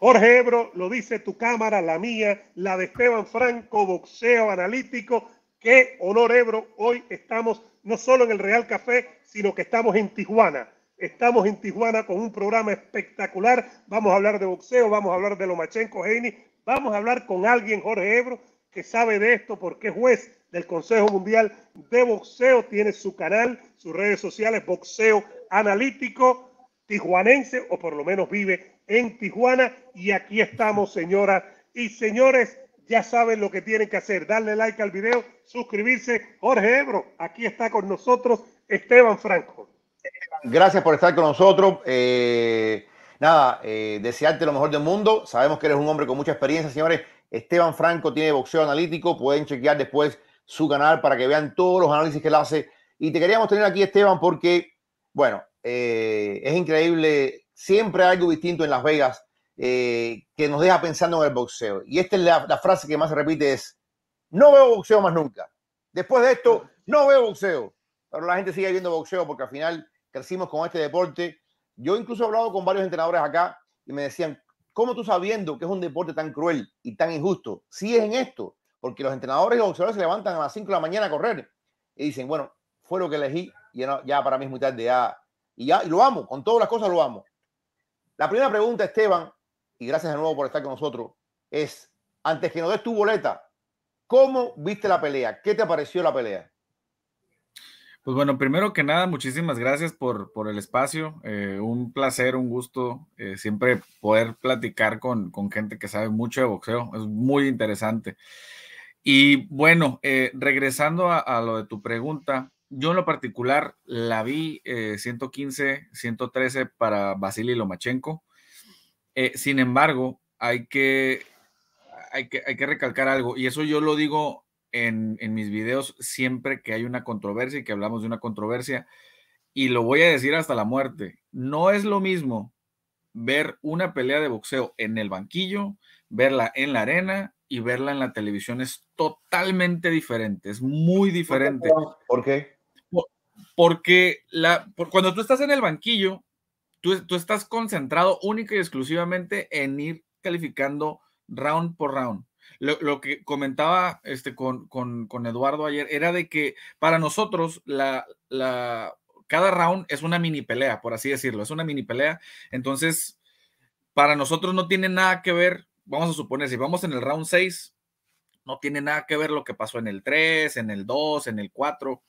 Jorge Ebro lo dice tu cámara, la mía, la de Esteban Franco, boxeo analítico. Qué honor, Ebro. Hoy estamos no solo en el Real Café, sino que estamos en Tijuana. Estamos en Tijuana con un programa espectacular. Vamos a hablar de boxeo, vamos a hablar de Lomachenko, Heini. Vamos a hablar con alguien, Jorge Ebro, que sabe de esto porque es juez del Consejo Mundial de Boxeo. Tiene su canal, sus redes sociales, Boxeo Analítico Tijuanense, o por lo menos vive en Tijuana y aquí estamos, señoras y señores. Ya saben lo que tienen que hacer, darle like al video, suscribirse. Jorge Ebro, aquí está con nosotros Esteban Franco. Gracias por estar con nosotros. Eh, nada, eh, desearte lo mejor del mundo. Sabemos que eres un hombre con mucha experiencia, señores. Esteban Franco tiene boxeo analítico. Pueden chequear después su canal para que vean todos los análisis que él hace. Y te queríamos tener aquí, Esteban, porque, bueno, eh, es increíble siempre hay algo distinto en Las Vegas eh, que nos deja pensando en el boxeo. Y esta es la, frase que más se repite es, no veo boxeo más nunca. Después de esto, no veo boxeo. Pero la gente sigue viendo boxeo porque al final crecimos con este deporte. Yo incluso he hablado con varios entrenadores acá y me decían, ¿cómo tú sabiendo que es un deporte tan cruel y tan injusto? Si en esto, porque los entrenadores y los boxeadores se levantan a las 5 de la mañana a correr y dicen, bueno, fue lo que elegí y ya, para mí es muy tarde, ya, y ya lo amo, con todas las cosas lo amo la primera pregunta, Esteban, y gracias de nuevo por estar con nosotros, es, antes que nos des tu boleta, ¿cómo viste la pelea? ¿Qué te pareció la pelea? Pues bueno, primero que nada, muchísimas gracias por, por el espacio. Eh, un placer, un gusto eh, siempre poder platicar con, gente que sabe mucho de boxeo. Es muy interesante. Y bueno, eh, regresando a, lo de tu pregunta, yo en lo particular la vi 115, eh, 113 para Vasily Lomachenko. Eh, sin embargo, hay que, hay que, hay, que, recalcar algo, y eso yo lo digo en, en, mis videos siempre que hay una controversia y que hablamos de una controversia, y lo voy a decir hasta la muerte. No es lo mismo ver una pelea de boxeo en el banquillo, verla en la arena y verla en la televisión. Es totalmente diferente, es muy diferente. ¿Por qué? porque cuando tú estás en el banquillo, tú, estás concentrado única y exclusivamente en ir calificando round por round. Lo, que comentaba este con, con, con, Eduardo ayer era de que para nosotros cada round es una mini pelea, por así decirlo, es una mini pelea. Entonces, para nosotros no tiene nada que ver, vamos a suponer, si vamos en el round 6, no tiene nada que ver lo que pasó en el 3, en el 2, en el 4.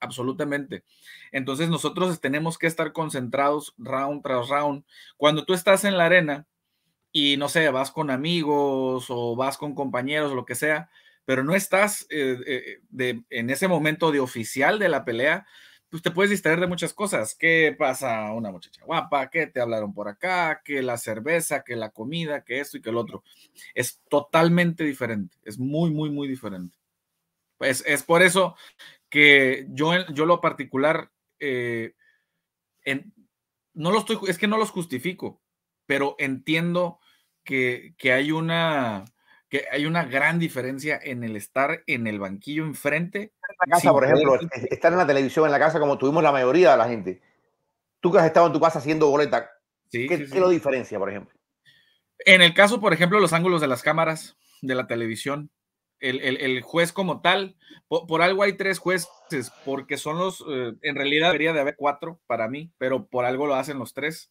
Absolutamente. Entonces nosotros tenemos que estar concentrados round tras round. Cuando tú estás en la arena y no sé, vas con amigos o vas con compañeros, lo que sea, pero no estás eh, eh, de, en ese momento de oficial de la pelea, pues te puedes distraer de muchas cosas. ¿Qué pasa una muchacha guapa? ¿Qué te hablaron por acá? ¿Qué la cerveza? ¿Qué la comida? ¿Qué esto y qué el otro? Es totalmente diferente. Es muy, muy, muy diferente. Pues es por eso que yo, yo lo particular, eh, en, no lo estoy, es que no los justifico, pero entiendo que, que, hay una que hay una gran diferencia en el estar en el banquillo enfrente. En la casa, por ejemplo, estar en la televisión en la casa como tuvimos la mayoría de la gente. Tú que has estado en tu casa haciendo boleta, ¿qué, lo diferencia, por ejemplo? En el caso, por ejemplo, los ángulos de las cámaras, de la televisión, el, juez como tal. Por, algo hay tres jueces, porque son los, eh, en realidad debería de haber cuatro para mí, pero por algo lo hacen los tres,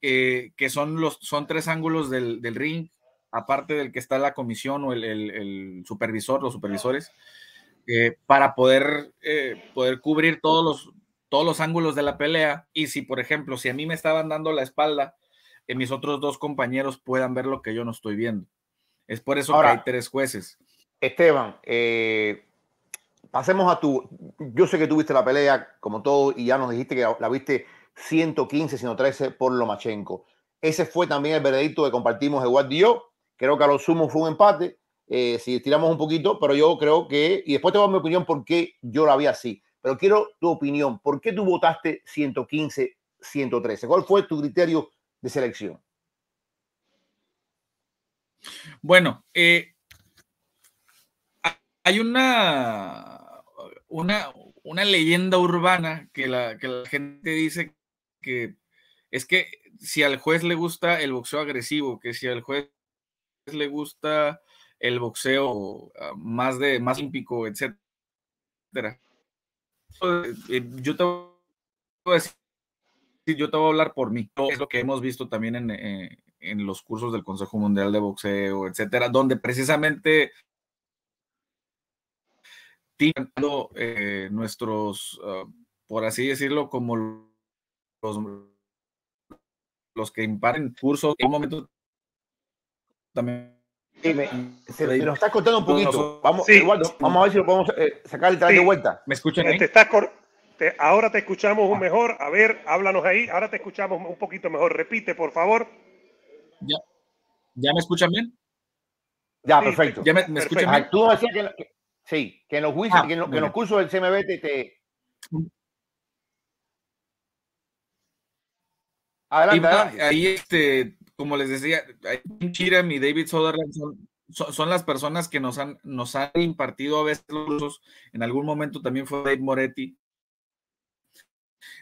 eh, que son, los, son tres ángulos del, ring, aparte del que está la comisión o el, supervisor, los supervisores, eh, para poder, poder cubrir todos los, todos los ángulos de la pelea. Y si, por ejemplo, si a mí me estaban dando la espalda, mis otros dos compañeros puedan ver lo que yo no estoy viendo. Es por eso que hay tres jueces. Esteban, eh, pasemos a tu. Yo sé que tuviste la pelea, como todo, y ya nos dijiste que la, viste 115, 113 por Lomachenko. Ese fue también el veredicto que compartimos de y yo. Creo que a lo sumo fue un empate. Eh, si estiramos un poquito, pero yo creo que. Y después te voy a mi opinión por qué yo la vi así. Pero quiero tu opinión. ¿Por qué tú votaste 115, 113? ¿Cuál fue tu criterio de selección? Bueno, eh, hay una, una, leyenda urbana que la, la gente dice que es que si al juez le gusta el boxeo agresivo, que si al juez le gusta el boxeo ah, más de más olímpico, etcétera. Eh, yo te voy a yo te a hablar por mí. Es lo que hemos visto también en, eh, en los cursos del Consejo Mundial de Boxeo, etcétera, donde precisamente tirando eh, nuestros, ah, por así decirlo, como los, los que imparen cursos. En un momento también. se, lo estás cortando un poquito. Vamos, vamos a ver si lo podemos eh, sacar el traje de vuelta. ¿Me escuchan? bien eh, Te ahora te escuchamos un ah. mejor. A ver, háblanos ahí. Ahora te escuchamos un poquito mejor. Repite, por favor. ¿Ya, ¿Ya me escuchan bien? Ya, perfecto. ¿Ya me, me escuchan bien? Ah, que, Sí, que en los, ah, cursos del mm. Ahí, este, como les decía, Chiram y David Soderland son, las personas que nos han, nos han impartido a veces los cursos. En algún momento también fue Dave Moretti.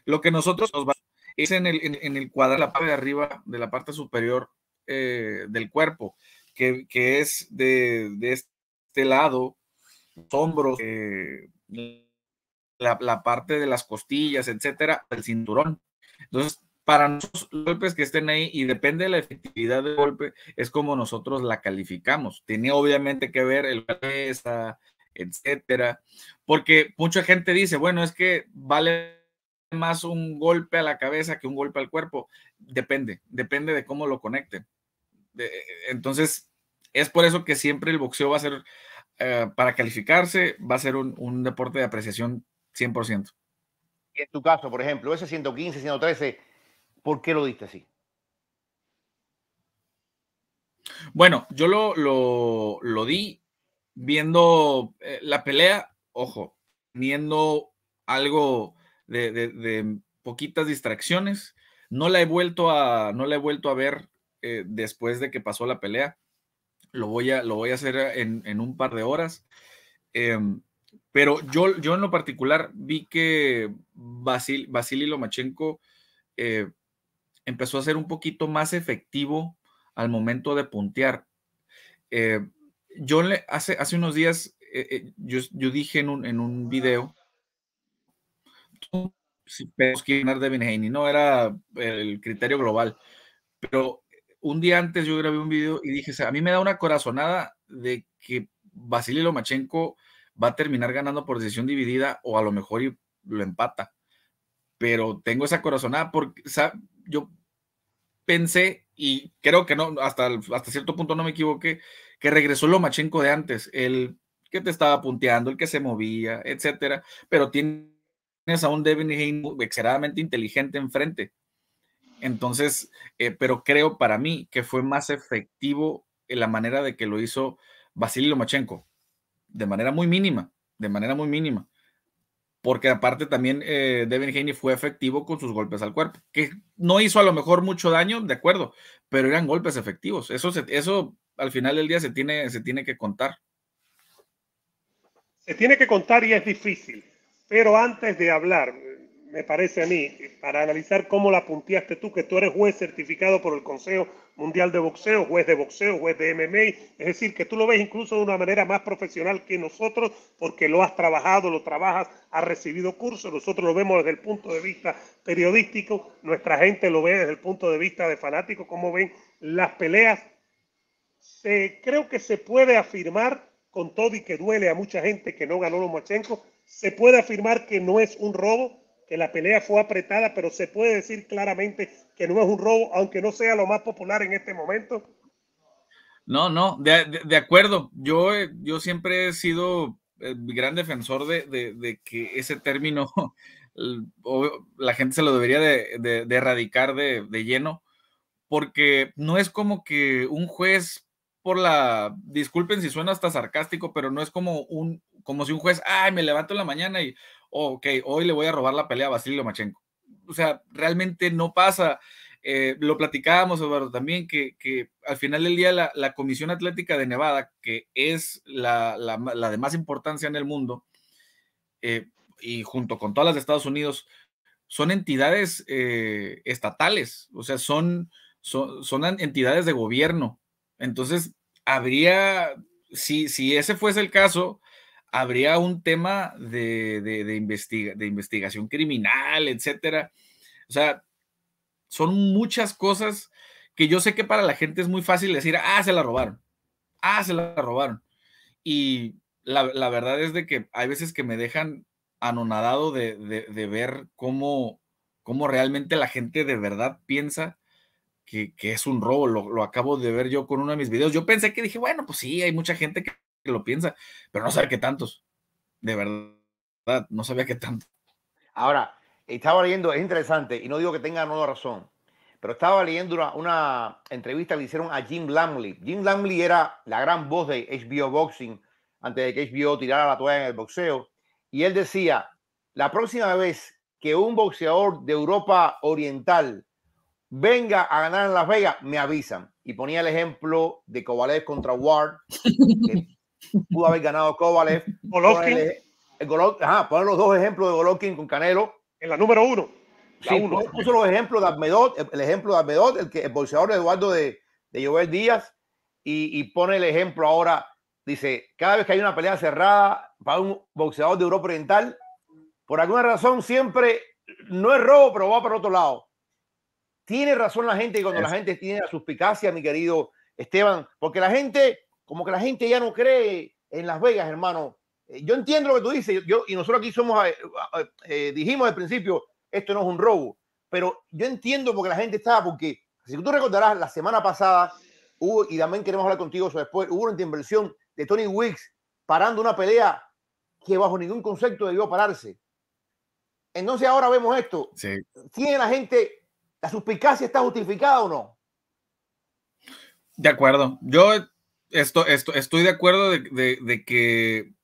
Lo que nosotros nos va es en el, en, el cuadrado la parte de arriba, de la parte superior eh, del cuerpo, que, es de, de este lado hombros, eh, la, parte de las costillas, etcétera, el cinturón. Entonces, para nosotros, los golpes que estén ahí, y depende de la efectividad del golpe, es como nosotros la calificamos. Tenía obviamente que ver el cabeza, etcétera, porque mucha gente dice, bueno, es que vale más un golpe a la cabeza que un golpe al cuerpo. Depende, depende de cómo lo conecten. E, e, entonces, es por eso que siempre el boxeo va a ser eh, para calificarse va a ser un, deporte de apreciación 100%. Y en tu caso, por ejemplo, ese 115, 113, ¿por qué lo diste así? Bueno, yo lo, di viendo eh, la pelea, ojo, viendo algo de, poquitas distracciones. No la he vuelto a, no he vuelto a ver eh, después de que pasó la pelea. Lo voy a, lo voy a hacer eh, en, un par de horas. Em, pero yo, yo en lo particular vi que basili Vasily Lomachenko eh, empezó a ser un poquito más efectivo al momento de puntear. Eh, yo le, hace, hace unos días, yo, dije en un, en un video, si ganar Devin Haney, no era el criterio global, pero un día antes yo grabé un video y dije, a mí me da una corazonada de que Vasily Lomachenko va a terminar ganando por decisión dividida o a lo mejor lo empata. Pero tengo esa corazonada porque yo pensé y creo que no, hasta, hasta cierto punto no me equivoqué, que regresó Lomachenko de antes, el que te estaba punteando, el que se movía, etcétera, pero tienes a un Devin Haynes extremadamente inteligente enfrente entonces, eh, pero creo para mí que fue más efectivo en la manera de que lo hizo Vasily Lomachenko, de manera muy mínima, de manera muy mínima. Porque aparte también eh, Devin Haney fue efectivo con sus golpes al cuerpo, que no hizo a lo mejor mucho daño, de acuerdo, pero eran golpes efectivos. Eso, eso al final del día se tiene, se tiene que contar. Se tiene que contar y es difícil. Pero antes de hablar, me parece a mí, para analizar cómo la punteaste tú, que tú eres juez certificado por el Consejo Mundial de Boxeo, juez de boxeo, juez de MMA, es decir, que tú lo ves incluso de una manera más profesional que nosotros, porque lo has trabajado, lo trabajas, has recibido cursos, nosotros lo vemos desde el punto de vista periodístico, nuestra gente lo ve desde el punto de vista de fanático, cómo ven las peleas. creo que se puede afirmar, con todo y que duele a mucha gente que no ganó Lomachenko, se puede afirmar que no es un robo, que la pelea fue apretada, pero se puede decir claramente que no es un robo, aunque no sea lo más popular en este momento. No, no, de, acuerdo. Yo, eh, yo siempre he sido eh, gran defensor de, que ese término la gente se lo debería de, erradicar de lleno, porque no es como que un juez por la, disculpen si suena hasta sarcástico, pero no es como un, como si un juez, ay, me levanto en la mañana y Oh, ok, hoy le voy a robar la pelea a Basilio Machenko. O sea, realmente no pasa. Eh, lo platicábamos, Eduardo, también que, que, al final del día la, la, Comisión Atlética de Nevada, que es la, la, de más importancia en el mundo, eh, y junto con todas las de Estados Unidos, son entidades eh, estatales, o sea, son, son, son, entidades de gobierno. Entonces, habría, si, si ese fuese el caso, habría un tema de, de, de, investigación criminal, etcétera. O sea, son muchas cosas que yo sé que para la gente es muy fácil decir, ah, se la robaron, ah, se la robaron. Y la, verdad es de que hay veces que me dejan anonadado de, ver cómo, realmente la gente de verdad piensa que, es un robo. Lo, lo, acabo de ver yo con uno de mis videos. Yo pensé que dije, bueno, pues sí, hay mucha gente que que lo piensa, pero no sabe qué tantos. De verdad, no sabía qué tantos. Ahora, estaba leyendo, es interesante, y no digo que tenga nueva razón, pero estaba leyendo una, entrevista que le hicieron a Jim Lamley. Jim Lamley era la gran voz de HBO Boxing antes de que HBO tirara la toalla en el boxeo. Y él decía, la próxima vez que un boxeador de Europa Oriental venga a ganar en Las Vegas, me avisan. Y ponía el ejemplo de Kovalev contra Ward, pudo haber ganado Kovalev. Golovkin. El, ajá, los dos ejemplos de Golovkin con Canelo. En la número uno. La sí, Puso los ejemplos de Almedot, el, ejemplo de el, boxeador Eduardo de, de Díaz, y, pone el ejemplo ahora. Dice, cada vez que hay una pelea cerrada para un boxeador de Europa Oriental, por alguna razón siempre no es robo, pero va para otro lado. Tiene razón la gente y cuando la gente tiene la suspicacia, mi querido Esteban, porque la gente como que la gente ya no cree en Las Vegas, hermano. Eh, yo entiendo lo que tú dices, yo, y nosotros aquí somos, eh, eh, dijimos al principio, esto no es un robo, pero yo entiendo porque la gente estaba, porque si tú recordarás, la semana pasada hubo, y también queremos hablar contigo eso después, hubo una inversión de Tony Wicks parando una pelea que bajo ningún concepto debió pararse. Entonces ahora vemos esto. Sí. ¿Tiene la gente, la suspicacia está justificada o no? De acuerdo. Yo esto, estoy de acuerdo de, que,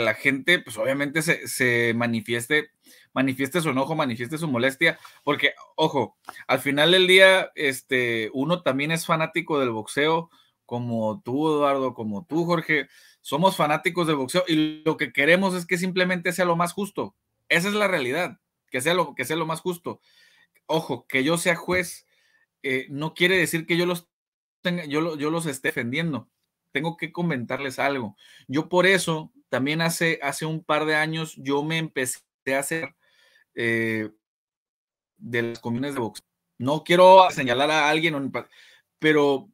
la gente, pues obviamente se, manifieste, manifieste su enojo, manifieste su molestia, porque, ojo, al final del día, este, uno también es fanático del boxeo, como tú, Eduardo, como tú, Jorge, somos fanáticos del boxeo y lo que queremos es que simplemente sea lo más justo. Esa es la realidad, que sea lo, que sea lo más justo. Ojo, que yo sea juez, eh, no quiere decir que yo los yo, los esté defendiendo. Tengo que comentarles algo. Yo por eso, también hace, hace un par de años, yo me empecé a hacer eh, de las comisiones de boxeo. No quiero señalar a alguien, pero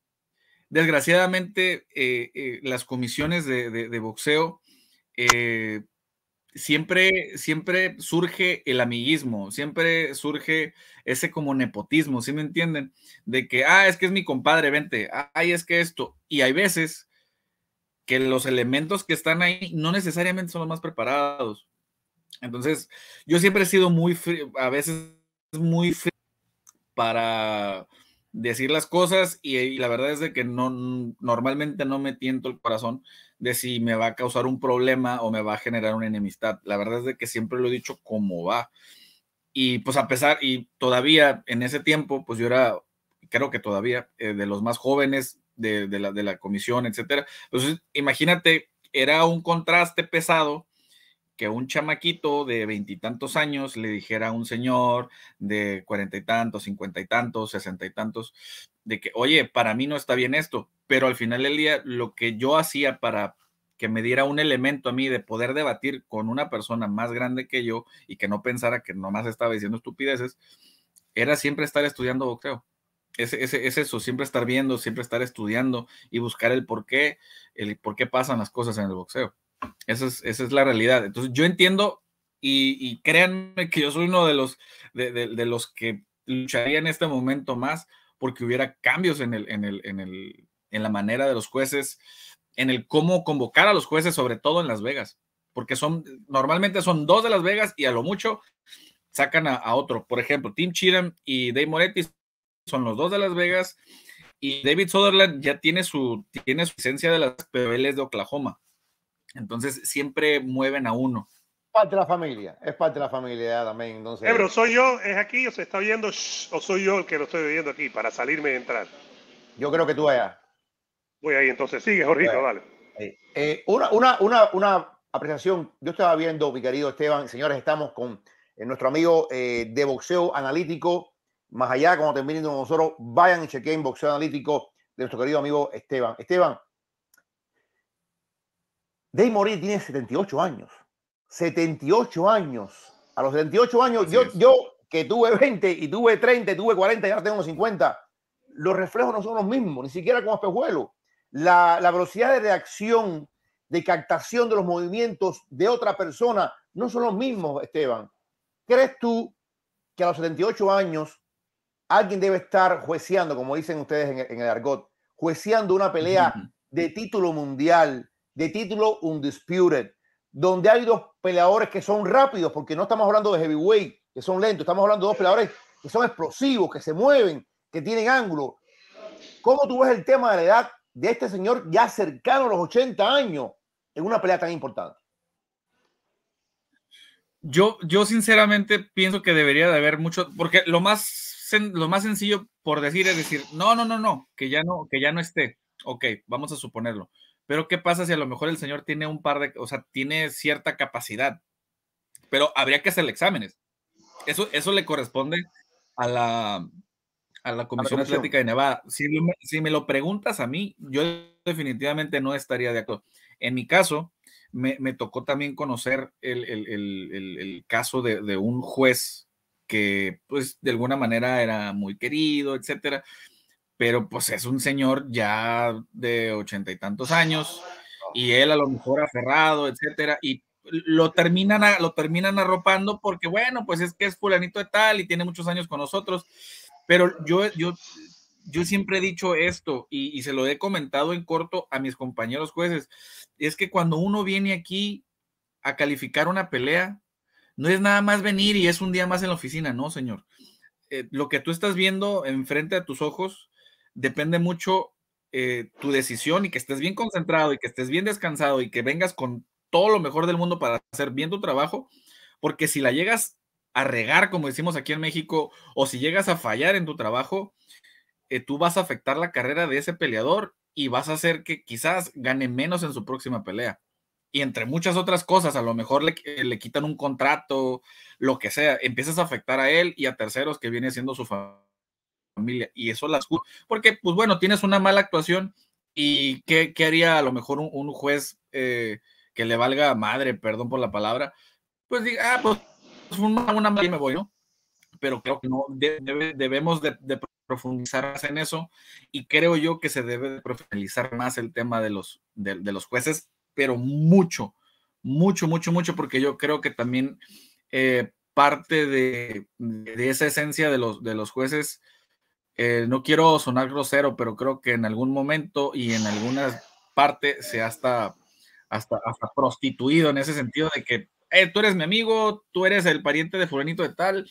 desgraciadamente eh, eh, las comisiones de, de boxeo siempre, siempre surge el amiguismo, siempre surge ese como nepotismo, ¿sí me entienden? De que, ah, es que es mi compadre, vente, ay, es que esto. Y hay veces que los elementos que están ahí no necesariamente son los más preparados. Entonces, yo siempre he sido muy, a veces muy frío para decir las cosas y, la verdad es de que no, normalmente no me tiento el corazón de si me va a causar un problema o me va a generar una enemistad. La verdad es de que siempre lo he dicho como va. Y pues a pesar, y todavía en ese tiempo, pues yo era, creo que todavía, eh, de los más jóvenes de, la, de la comisión, etcétera. Entonces, pues, imagínate, era un contraste pesado que un chamaquito de veintitantos años le dijera a un señor de cuarenta y tantos, cincuenta y tantos, sesenta y tantos, de que, oye, para mí no está bien esto pero al final del día lo que yo hacía para que me diera un elemento a mí de poder debatir con una persona más grande que yo y que no pensara que nomás estaba diciendo estupideces, era siempre estar estudiando boxeo. Es, eso, siempre estar viendo, siempre estar estudiando y buscar el por qué, el por qué pasan las cosas en el boxeo. Esa es, la realidad. Entonces, yo entiendo y, créanme que yo soy uno de los, los que lucharía en este momento más porque hubiera cambios en el, en el, en la manera de los jueces, en el cómo convocar a los jueces, sobre todo en Las Vegas, porque son normalmente son dos de Las Vegas y a lo mucho sacan a, otro. Por ejemplo, Tim Cheatham y Dave Moretti son los dos de Las Vegas y David Sutherland ya tiene su, tiene su licencia de las PBLs de Oklahoma. Entonces siempre mueven a uno. es Parte de la familia, es parte de la familia también. Entonces... Ebro, ¿soy yo? ¿Es aquí o se está viendo? ¿O soy yo el que lo estoy viendo aquí para salirme y entrar? Yo creo que tú allá. Voy ahí, entonces sigue, Jorgito, dale. Eh, eh, una, una, una, una apreciación. Yo estaba viendo, mi querido Esteban, señores, estamos con eh, nuestro amigo de boxeo analítico. Más allá, cuando terminen con nosotros, vayan y chequen boxeo analítico de nuestro querido amigo Esteban. Esteban, Dave Morir tiene 78 años. 78 años. A los 78 años, yo, yo que tuve 20 y tuve 30, tuve 40 y ahora tengo 50, los reflejos no son los mismos, ni siquiera con espejuelos la, velocidad de reacción, de captación de los movimientos de otra persona, no son los mismos, Esteban. ¿Crees tú que a los 78 años alguien debe estar jueceando, como dicen ustedes en, el, argot, jueceando una pelea de título mundial, de título undisputed, donde hay dos peleadores que son rápidos, porque no estamos hablando de heavyweight, que son lentos, estamos hablando de dos peleadores que son explosivos, que se mueven, que tienen ángulo. ¿Cómo tú ves el tema de la edad de este señor ya cercano a los 80 años en una pelea tan importante? Yo, yo sinceramente pienso que debería de haber mucho, porque lo más, lo más sencillo por decir es decir, no, no, no, no, que ya no, que ya no esté. Ok, vamos a suponerlo. Pero ¿qué pasa si a lo mejor el señor tiene un par de, o sea, tiene cierta capacidad? Pero habría que hacerle exámenes. Eso, eso le corresponde a la, a la Comisión, Atlética de Nevada. Si, me lo preguntas a mí, yo definitivamente no estaría de acuerdo. En mi caso, me, tocó también conocer el, el, el, el caso de, de, un juez que, pues, de alguna manera era muy querido, etcétera, pero pues es un señor ya de ochenta y tantos años y él a lo mejor aferrado, etcétera, y lo terminan, lo terminan arropando porque, bueno, pues es que es fulanito de tal y tiene muchos años con nosotros pero yo, yo, yo siempre he dicho esto y, se lo he comentado en corto a mis compañeros jueces, es que cuando uno viene aquí a calificar una pelea, no es nada más venir y es un día más en la oficina, no, señor. Eh, lo que tú estás viendo enfrente de tus ojos depende mucho eh, tu decisión y que estés bien concentrado y que estés bien descansado y que vengas con todo lo mejor del mundo para hacer bien tu trabajo, porque si la llegas a regar, como decimos aquí en México, o si llegas a fallar en tu trabajo, eh, tú vas a afectar la carrera de ese peleador y vas a hacer que quizás gane menos en su próxima pelea. Y entre muchas otras cosas, a lo mejor le, eh, le quitan un contrato, lo que sea, empiezas a afectar a él y a terceros que viene siendo su familia. Y eso las... Porque, pues bueno, tienes una mala actuación y ¿qué, haría a lo mejor un, juez eh, que le valga madre, perdón por la palabra? Pues diga, ah, pues pues, una, una y me voy, ¿no? Pero creo que no debemos de, profundizar más en eso y creo yo que se debe de profundizar más el tema de los, de, los jueces, pero mucho, mucho, mucho, mucho, porque yo creo que también eh, parte de, esa esencia de los, de los jueces, eh, no quiero sonar grosero, pero creo que en algún momento y en alguna parte se hasta, hasta, hasta prostituido en ese sentido de que eh, tú eres mi amigo, tú eres el pariente de fulanito de tal,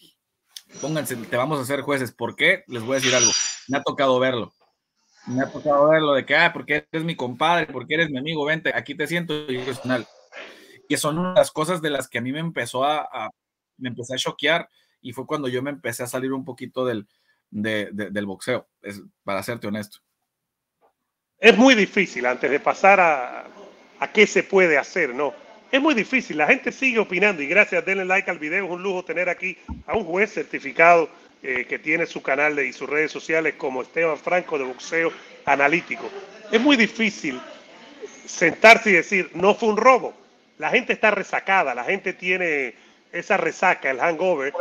pónganse, te vamos a hacer jueces. ¿Por qué? Les voy a decir algo. Me ha tocado verlo. Me ha tocado verlo de que, ah, porque eres mi compadre, porque eres mi amigo, vente, aquí te siento. Y personal. Y son unas cosas de las que a mí me empezó a, me empecé a choquear y fue cuando yo me empecé a salir un poquito del, del boxeo, es, para serte honesto. Es muy difícil antes de pasar a, a qué se puede hacer, ¿no? es muy difícil, la gente sigue opinando y gracias, denle like al video, es un lujo tener aquí a un juez certificado eh, que tiene su canal y sus redes sociales como Esteban Franco de Boxeo Analítico. Es muy difícil sentarse y decir, no fue un robo, la gente está resacada, la gente tiene esa resaca, el hangover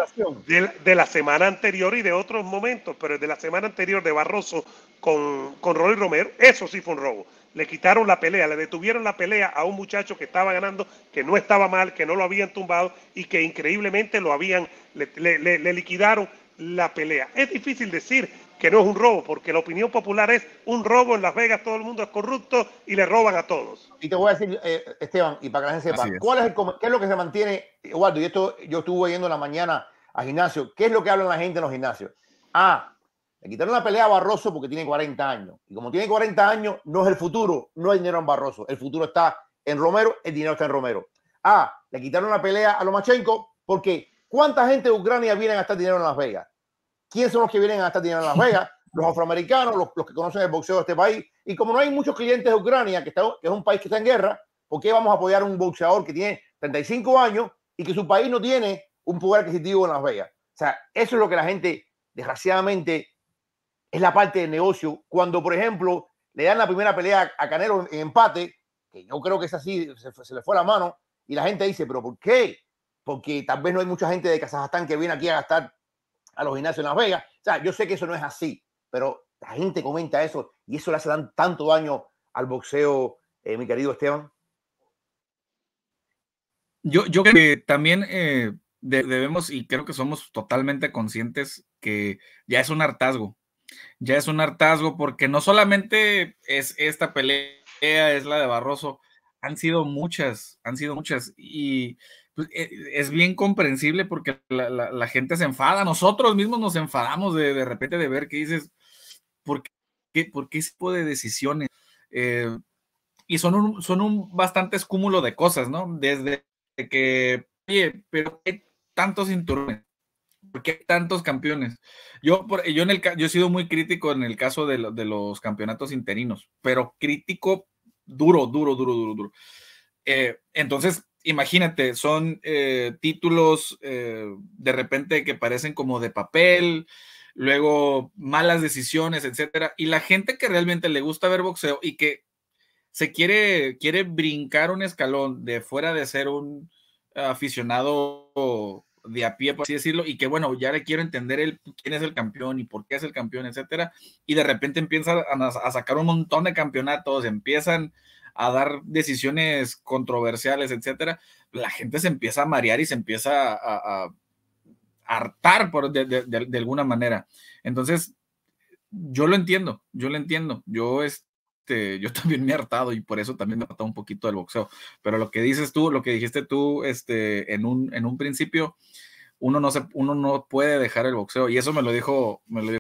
de, la semana anterior y de otros momentos, pero el de la semana anterior de Barroso con, con Romero, eso sí fue un robo le quitaron la pelea, le detuvieron la pelea a un muchacho que estaba ganando, que no estaba mal, que no lo habían tumbado y que increíblemente lo habían, le, liquidaron la pelea. Es difícil decir que no es un robo, porque la opinión popular es un robo en Las Vegas, todo el mundo es corrupto y le roban a todos. Y te voy a decir, eh, Esteban, y para que la gente sepa, ¿cuál es ¿qué es lo que se mantiene, Eduardo? Y esto yo estuve yendo en la mañana a gimnasio, ¿qué es lo que habla la gente en los gimnasios? Ah, le quitaron la pelea a Barroso porque tiene 40 años. Y como tiene 40 años, no es el futuro, no hay dinero en Barroso. El futuro está en Romero, el dinero está en Romero. Ah, le quitaron la pelea a Lomachenko porque ¿cuánta gente de Ucrania viene a gastar dinero en Las Vegas? ¿Quiénes son los que vienen a gastar dinero en Las Vegas? Los afroamericanos, los, que conocen el boxeo de este país. Y como no hay muchos clientes de Ucrania, que, que es un país que está en guerra, ¿por qué vamos a apoyar a un boxeador que tiene 35 años y que su país no tiene un poder adquisitivo en Las Vegas? O sea, eso es lo que la gente, desgraciadamente, es la parte de negocio. Cuando, por ejemplo, le dan la primera pelea a Canelo en empate, que yo creo que es así, se, le fue la mano, y la gente dice, pero ¿por qué? Porque tal vez no hay mucha gente de Kazajstán que viene aquí a gastar a los gimnasios en Las Vegas. O sea, yo sé que eso no es así, pero la gente comenta eso y eso le hace tanto daño al boxeo, eh, mi querido Esteban. Yo, creo que también eh, debemos, y creo que somos totalmente conscientes que ya es un hartazgo ya es un hartazgo porque no solamente es esta pelea, es la de Barroso, han sido muchas, han sido muchas y pues, e, es bien comprensible porque la, gente se enfada, nosotros mismos nos enfadamos de, repente de ver qué dices, ¿por qué, ese tipo de decisiones? Eh, y son un, son un bastante cúmulo de cosas, ¿no? Desde que, oye, pero hay tantos cinturones, ¿Por qué tantos campeones. Yo, por, yo, en el, yo he sido muy crítico en el caso de, los campeonatos interinos, pero crítico duro, duro, duro, duro, duro. Eh, entonces, imagínate, son eh, títulos eh, de repente que parecen como de papel, luego malas decisiones, etcétera. Y la gente que realmente le gusta ver boxeo y que se quiere, quiere brincar un escalón de fuera de ser un aficionado de a pie, por así decirlo, y que bueno, ya le quiero entender el, quién es el campeón y por qué es el campeón, etcétera, y de repente empiezan a, sacar un montón de campeonatos, empiezan a dar decisiones controversiales, etcétera, la gente se empieza a marear y se empieza a, hartar por, de, de, alguna manera. Entonces, yo lo entiendo, yo lo entiendo. Yo, es, este, este, yo también me he hartado y por eso también me he hartado un poquito del boxeo. Pero lo que dices tú, lo que dijiste tú, este, en un, en un principio, uno no se, uno no puede dejar el boxeo. Y eso me lo dijo, me lo dijo